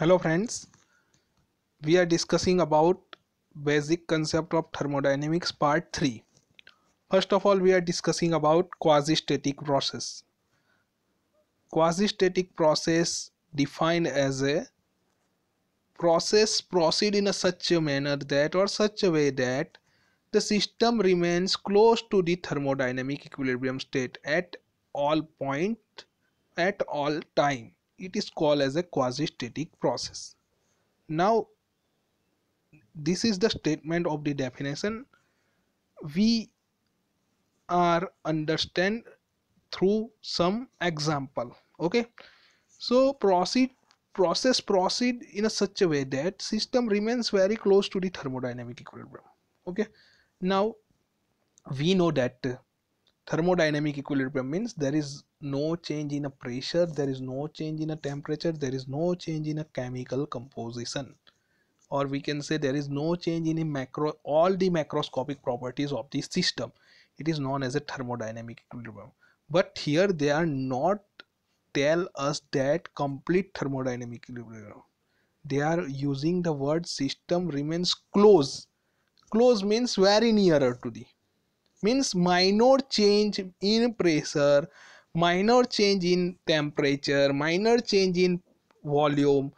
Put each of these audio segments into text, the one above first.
hello friends we are discussing about basic concept of thermodynamics part 3 first of all we are discussing about quasi-static process quasi-static process defined as a process proceed in a such a manner that or such a way that the system remains close to the thermodynamic equilibrium state at all point at all time it is called as a quasi-static process now this is the statement of the definition we are understand through some example okay so proceed process proceed in a such a way that system remains very close to the thermodynamic equilibrium okay now we know that thermodynamic equilibrium means there is no change in a pressure there is no change in a temperature there is no change in a chemical composition or we can say there is no change in a macro all the macroscopic properties of the system it is known as a thermodynamic equilibrium but here they are not tell us that complete thermodynamic equilibrium they are using the word system remains close close means very nearer to the means minor change in pressure minor change in temperature minor change in volume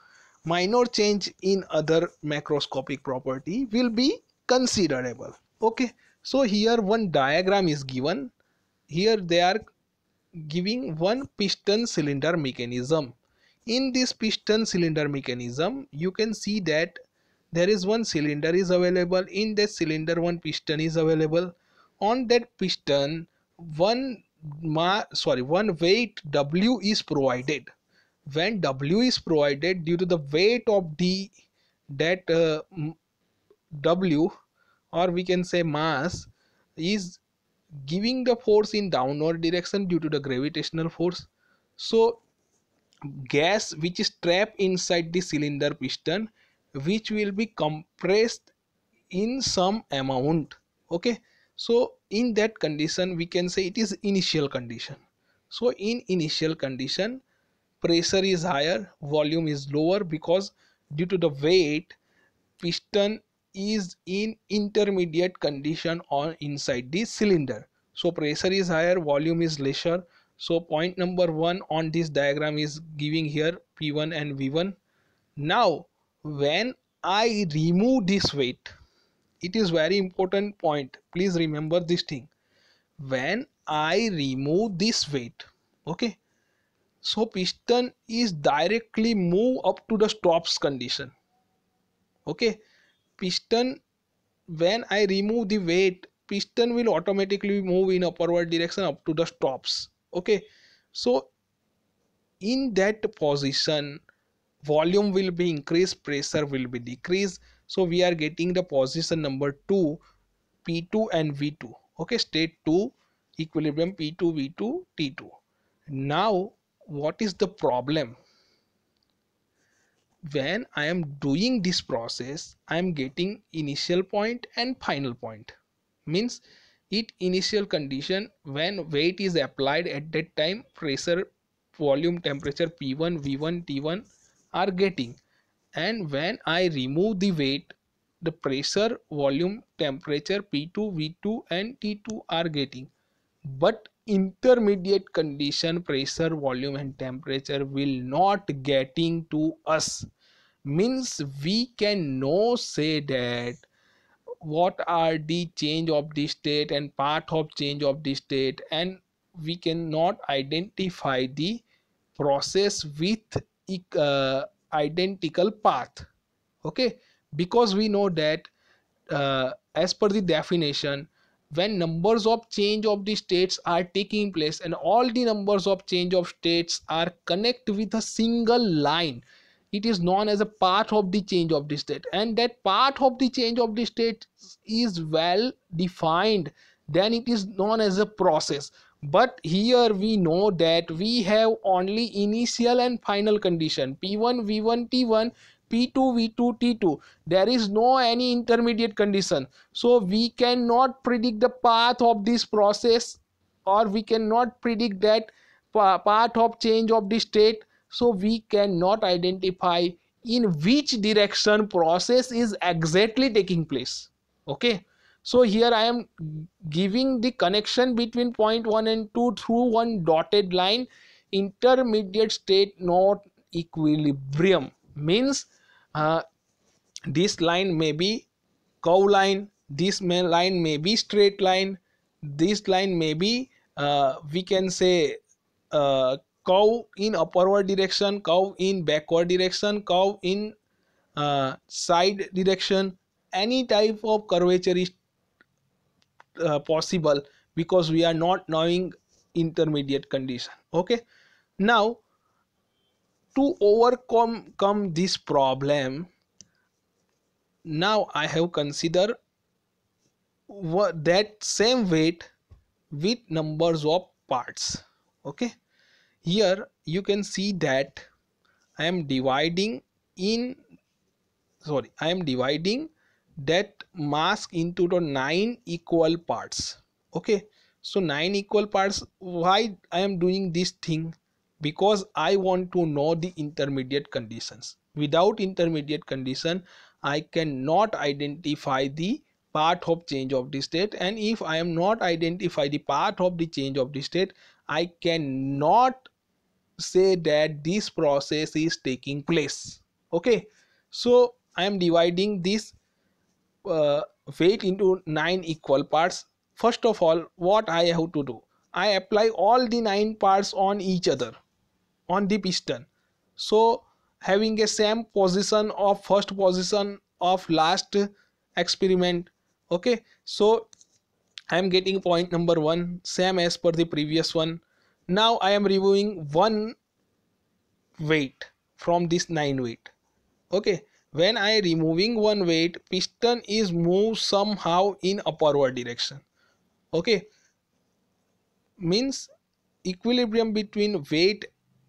minor change in other macroscopic property will be considerable okay so here one diagram is given here they are giving one piston cylinder mechanism in this piston cylinder mechanism you can see that there is one cylinder is available in that cylinder one piston is available on that piston one ma sorry one weight w is provided when w is provided due to the weight of d that uh, w or we can say mass is giving the force in downward direction due to the gravitational force so gas which is trapped inside the cylinder piston which will be compressed in some amount okay so in that condition we can say it is initial condition so in initial condition pressure is higher volume is lower because due to the weight piston is in intermediate condition on inside the cylinder so pressure is higher volume is lesser so point number one on this diagram is giving here p1 and v1 now when i remove this weight it is very important point please remember this thing when i remove this weight okay so piston is directly move up to the stops condition okay piston when i remove the weight piston will automatically move in upward direction up to the stops okay so in that position volume will be increased pressure will be decreased so we are getting the position number 2 p2 and v2 okay state 2 equilibrium p2 v2 t2 now what is the problem when i am doing this process i am getting initial point and final point means it initial condition when weight is applied at that time pressure volume temperature p1 v1 t1 are getting and when I remove the weight the pressure volume temperature P2 V2 and T2 are getting but intermediate condition pressure volume and temperature will not getting to us means we can no say that what are the change of the state and path of change of the state and we cannot identify the process with uh, identical path okay because we know that uh, as per the definition when numbers of change of the states are taking place and all the numbers of change of states are connect with a single line it is known as a part of the change of the state and that part of the change of the state is well defined then it is known as a process but here we know that we have only initial and final condition p1 v1 t1 p2 v2 t2 there is no any intermediate condition so we cannot predict the path of this process or we cannot predict that path of change of the state so we cannot identify in which direction process is exactly taking place okay so here I am giving the connection between point 1 and 2 through one dotted line intermediate state not equilibrium means uh, this line may be curve line this line may be straight line this line may be uh, we can say uh, curve in upward direction curve in backward direction curve in uh, side direction any type of curvature is uh, possible because we are not knowing intermediate condition okay now to overcome come this problem now i have considered what that same weight with numbers of parts okay here you can see that i am dividing in sorry i am dividing that mask into the nine equal parts okay so nine equal parts why i am doing this thing because i want to know the intermediate conditions without intermediate condition i cannot identify the path of change of the state and if i am not identify the path of the change of the state i cannot say that this process is taking place okay so i am dividing this uh, weight into 9 equal parts, first of all, what I have to do? I apply all the 9 parts on each other, on the piston. So, having a same position of first position of last experiment, okay? So, I am getting point number 1, same as per the previous one. Now, I am removing one weight from this 9 weight, okay? When I removing one weight, piston is moved somehow in upward direction. Okay. Means equilibrium between weight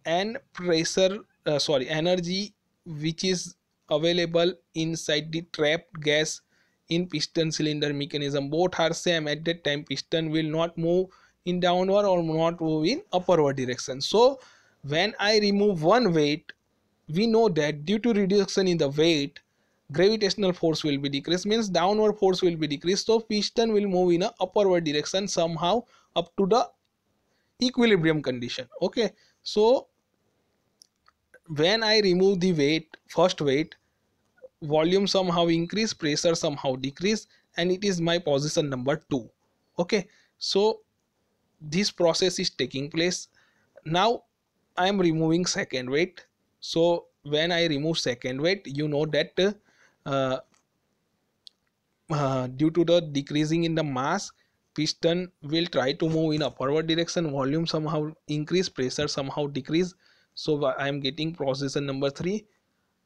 and pressure, uh, sorry, energy which is available inside the trapped gas in piston cylinder mechanism. Both are same at that time piston will not move in downward or not move in upward direction. So when I remove one weight we know that due to reduction in the weight gravitational force will be decreased means downward force will be decreased so piston will move in a upward direction somehow up to the equilibrium condition okay so when i remove the weight first weight volume somehow increase pressure somehow decrease and it is my position number 2 okay so this process is taking place now i am removing second weight so when I remove second weight you know that uh, uh, due to the decreasing in the mass piston will try to move in a forward direction volume somehow increase pressure somehow decrease so I am getting process number 3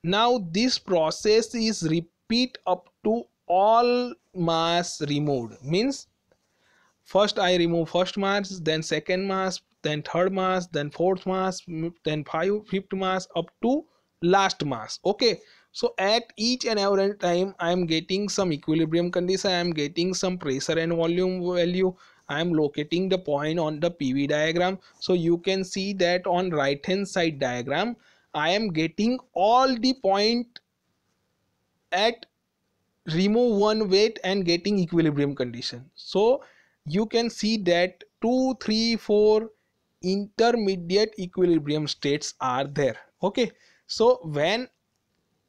now this process is repeat up to all mass removed means first I remove first mass then second mass then third mass then fourth mass then five fifth mass up to last mass okay so at each and every time i am getting some equilibrium condition i am getting some pressure and volume value I am locating the point on the PV diagram. So you can see that on right hand side diagram, I am getting all the point at remove one weight and getting equilibrium condition. So you can see that 2, 3, 4, intermediate equilibrium states are there okay so when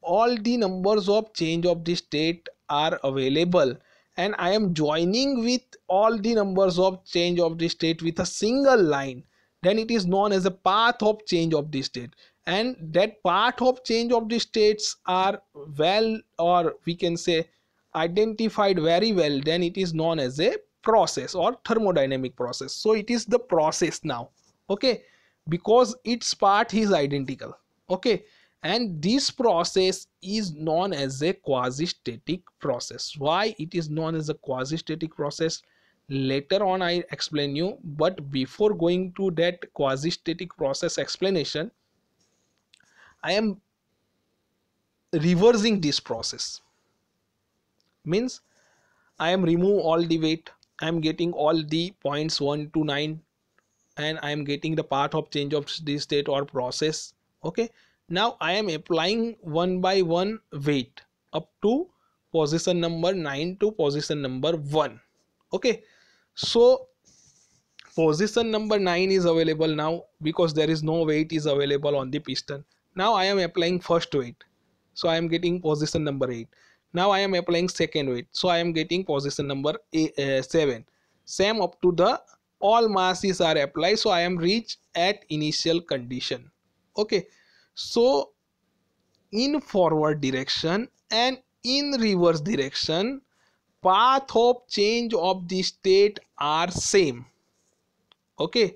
all the numbers of change of the state are available and I am joining with all the numbers of change of the state with a single line then it is known as a path of change of the state and that path of change of the states are well or we can say identified very well then it is known as a process or thermodynamic process so it is the process now okay because its part is identical okay and this process is known as a quasi-static process why it is known as a quasi-static process later on i explain you but before going to that quasi-static process explanation i am reversing this process means i am remove all the weight i am getting all the points 1 to 9 and I am getting the path of change of the state or process okay now I am applying one by one weight up to position number 9 to position number 1 okay so position number 9 is available now because there is no weight is available on the piston now I am applying first weight so I am getting position number 8 now I am applying second weight so I am getting position number eight, uh, 7 same up to the all masses are applied so i am reach at initial condition okay so in forward direction and in reverse direction path of change of the state are same okay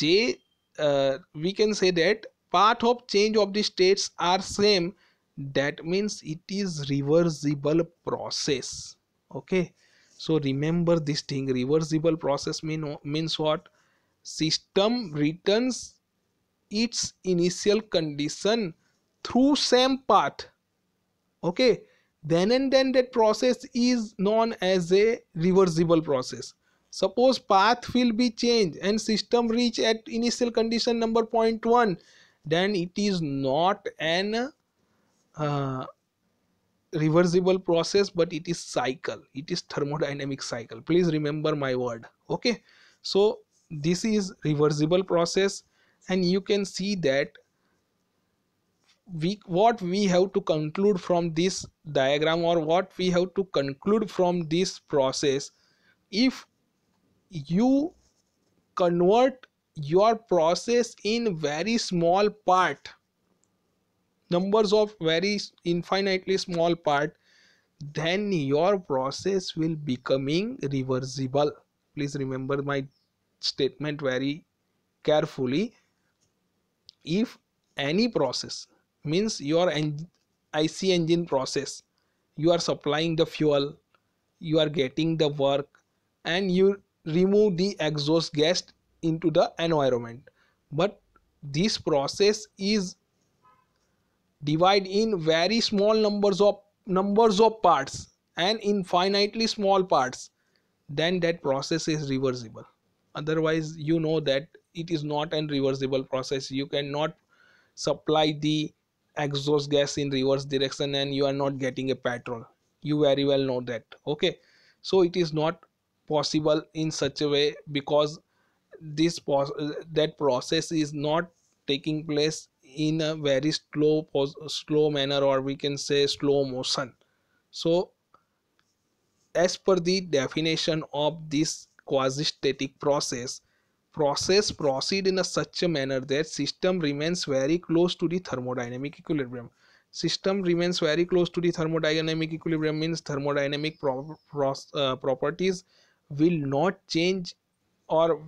j uh, we can say that path of change of the states are same that means it is reversible process okay so remember this thing reversible process mean means what system returns its initial condition through same path okay then and then that process is known as a reversible process suppose path will be changed and system reach at initial condition number point one, then it is not an uh, reversible process but it is cycle it is thermodynamic cycle please remember my word okay so this is reversible process and you can see that we what we have to conclude from this diagram or what we have to conclude from this process if you convert your process in very small part numbers of very infinitely small part then your process will becoming reversible please remember my statement very carefully if any process means your IC engine process you are supplying the fuel you are getting the work and you remove the exhaust gas into the environment but this process is divide in very small numbers of numbers of parts and infinitely small parts then that process is reversible otherwise you know that it is not an reversible process you cannot supply the exhaust gas in reverse direction and you are not getting a petrol you very well know that okay so it is not possible in such a way because this that process is not taking place in a very slow slow manner or we can say slow motion so as per the definition of this quasi-static process process proceed in a such a manner that system remains very close to the thermodynamic equilibrium system remains very close to the thermodynamic equilibrium means thermodynamic pro- pro- uh, properties will not change or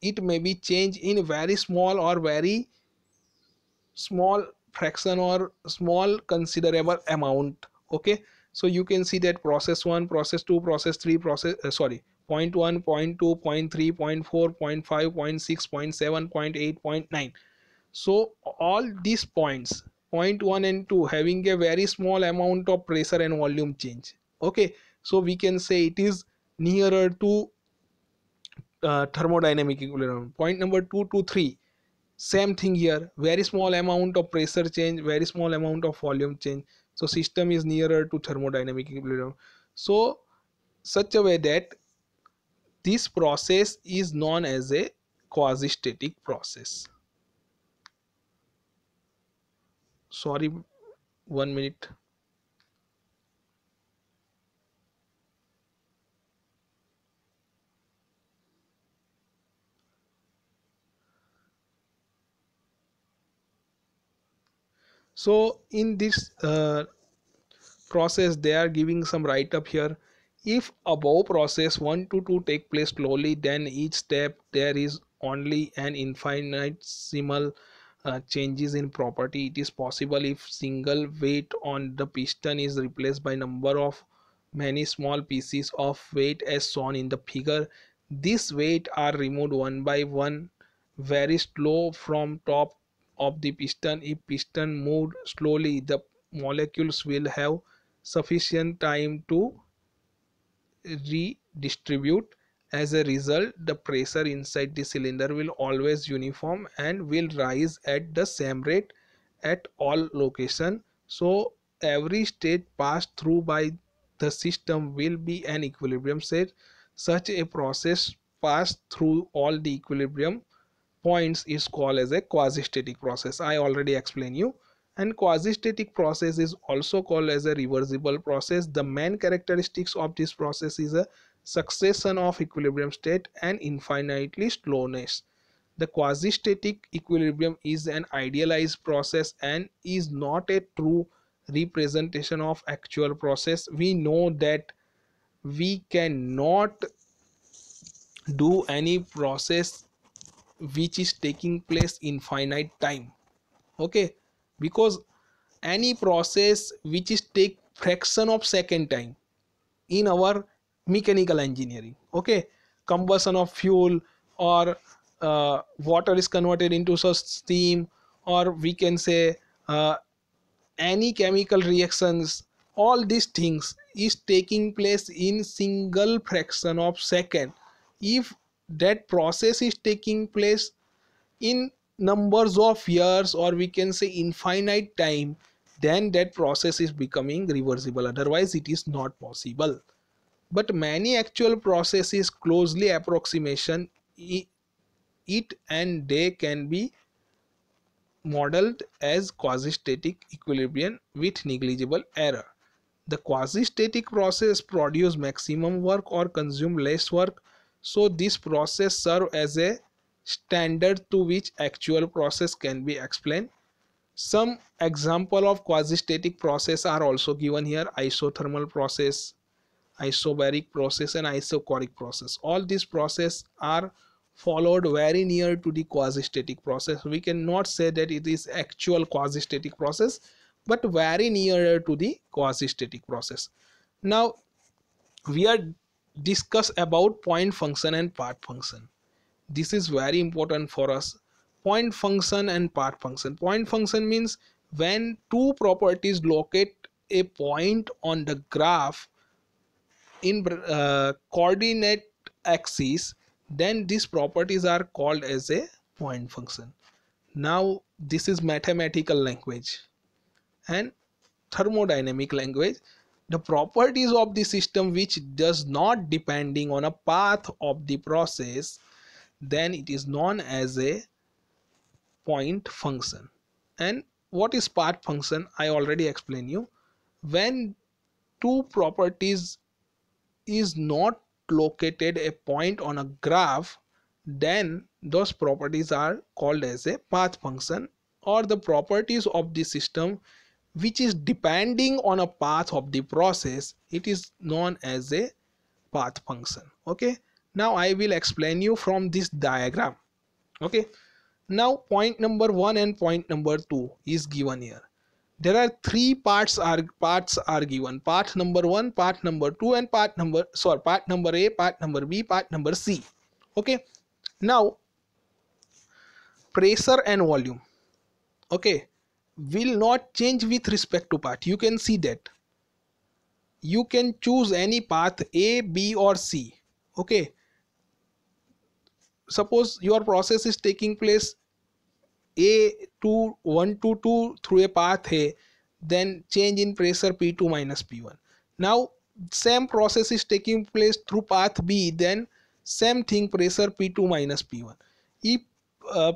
it may be changed in very small or very small fraction or small considerable amount okay so you can see that process 1 process 2 process 3 process uh, sorry point 1 point 2 point 3 point 4 point 5 point 6 point 7 point 8 point 9 so all these points point 1 and 2 having a very small amount of pressure and volume change okay so we can say it is nearer to uh, thermodynamic equilibrium point number 2 to 3 same thing here very small amount of pressure change very small amount of volume change so system is nearer to thermodynamic equilibrium so such a way that this process is known as a quasi-static process sorry one minute so in this uh, process they are giving some write up here if above process 1 to 2 take place slowly then each step there is only an infinitesimal uh, changes in property it is possible if single weight on the piston is replaced by number of many small pieces of weight as shown in the figure this weight are removed one by one very slow from top of the piston. If piston moved slowly, the molecules will have sufficient time to redistribute. As a result, the pressure inside the cylinder will always uniform and will rise at the same rate at all location. So every state passed through by the system will be an equilibrium state. Such a process passed through all the equilibrium points is called as a quasi-static process i already explained you and quasi-static process is also called as a reversible process the main characteristics of this process is a succession of equilibrium state and infinitely slowness the quasi-static equilibrium is an idealized process and is not a true representation of actual process we know that we cannot do any process which is taking place in finite time okay because any process which is take fraction of second time in our mechanical engineering okay combustion of fuel or uh, water is converted into steam or we can say uh, any chemical reactions all these things is taking place in single fraction of second if that process is taking place in numbers of years or we can say infinite time then that process is becoming reversible otherwise it is not possible but many actual processes closely approximation it and they can be modeled as quasi-static equilibrium with negligible error the quasi-static process produce maximum work or consume less work so this process serve as a standard to which actual process can be explained some example of quasi-static process are also given here isothermal process isobaric process and isochoric process all these process are followed very near to the quasi-static process we cannot say that it is actual quasi-static process but very near to the quasi-static process now we are discuss about point function and part function this is very important for us point function and part function point function means when two properties locate a point on the graph in uh, coordinate axis then these properties are called as a point function now this is mathematical language and thermodynamic language the properties of the system which does not depending on a path of the process then it is known as a point function and what is path function i already explained you when two properties is not located a point on a graph then those properties are called as a path function or the properties of the system which is depending on a path of the process it is known as a path function okay now i will explain you from this diagram okay now point number one and point number two is given here there are three parts are parts are given part number one part number two and part number sorry part number a part number b part number c okay now pressure and volume okay will not change with respect to path you can see that you can choose any path a b or c okay suppose your process is taking place a to 1 to 2 through a path a then change in pressure p2 minus p1 now same process is taking place through path b then same thing pressure p2 minus p1 if uh,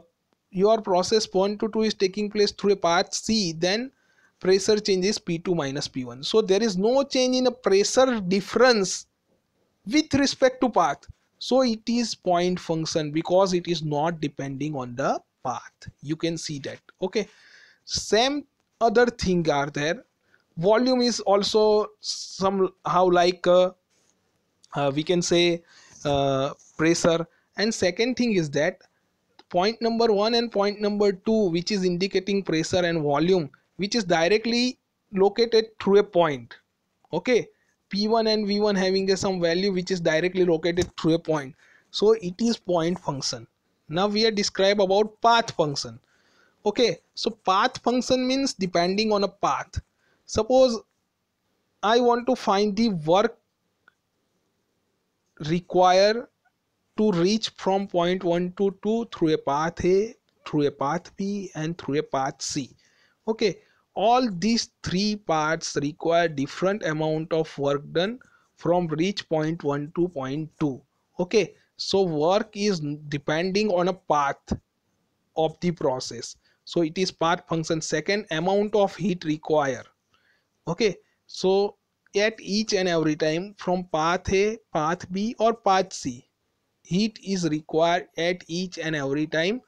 your process 1 to 2 is taking place through a path C, then pressure change is P2 minus P1. So there is no change in a pressure difference with respect to path. So it is point function because it is not depending on the path. You can see that. Okay. Same other thing are there. Volume is also somehow like uh, uh, we can say uh, pressure. And second thing is that point number 1 and point number 2 which is indicating pressure and volume which is directly located through a point okay p1 and v1 having a some value which is directly located through a point so it is point function now we are describe about path function okay so path function means depending on a path suppose i want to find the work require to reach from point 1 to 2 through a path A, through a path B and through a path C. Okay, all these three paths require different amount of work done from reach point 1 to point 2. Okay, so work is depending on a path of the process. So it is path function. Second, amount of heat required. Okay, so at each and every time from path A, path B or path C heat is required at each and every time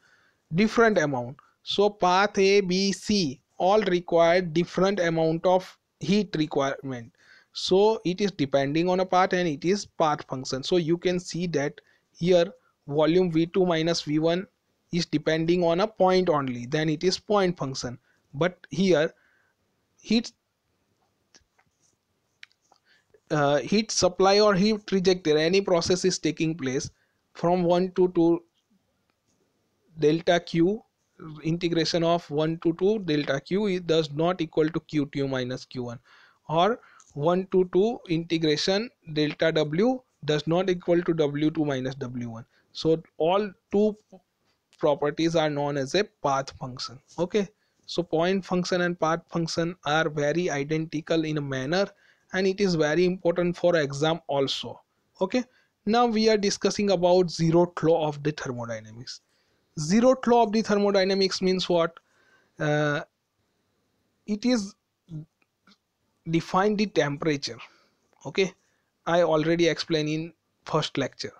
different amount so path a b c all require different amount of heat requirement so it is depending on a path and it is path function so you can see that here volume v2 minus v1 is depending on a point only then it is point function but here heat uh, heat supply or heat rejected any process is taking place from 1 to 2 delta q integration of 1 to 2 delta q does not equal to q2 minus q1 or 1 to 2 integration delta w does not equal to w2 minus w1 so all two properties are known as a path function okay so point function and path function are very identical in a manner and it is very important for exam also okay now we are discussing about zeroth law of the thermodynamics zeroth law of the thermodynamics means what uh, it is define the temperature okay i already explained in first lecture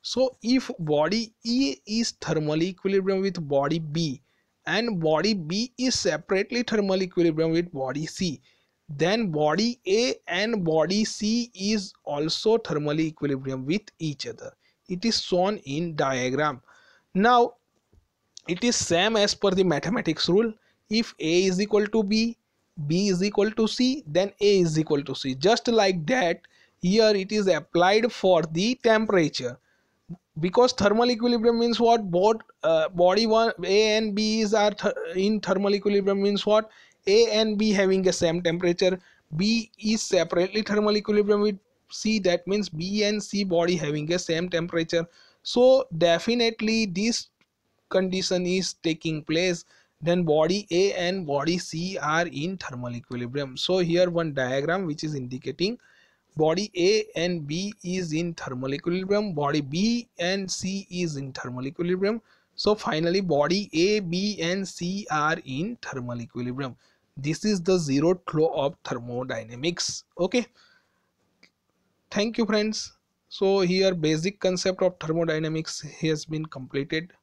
so if body a is thermal equilibrium with body b and body b is separately thermal equilibrium with body c then body A and body C is also thermally equilibrium with each other. It is shown in diagram. Now it is same as per the mathematics rule. If A is equal to B, B is equal to C, then A is equal to C. Just like that, here it is applied for the temperature because thermal equilibrium means what both uh, body one a and b is are th in thermal equilibrium means what a and B having the same temperature, B is separately thermal equilibrium with C that means B and C body having the same temperature. So definitely this condition is taking place then body A and body C are in thermal equilibrium. So here one diagram which is indicating body A and B is in thermal equilibrium, body B and C is in thermal equilibrium. So finally body A, B and C are in thermal equilibrium this is the zeroth law of thermodynamics okay thank you friends so here basic concept of thermodynamics has been completed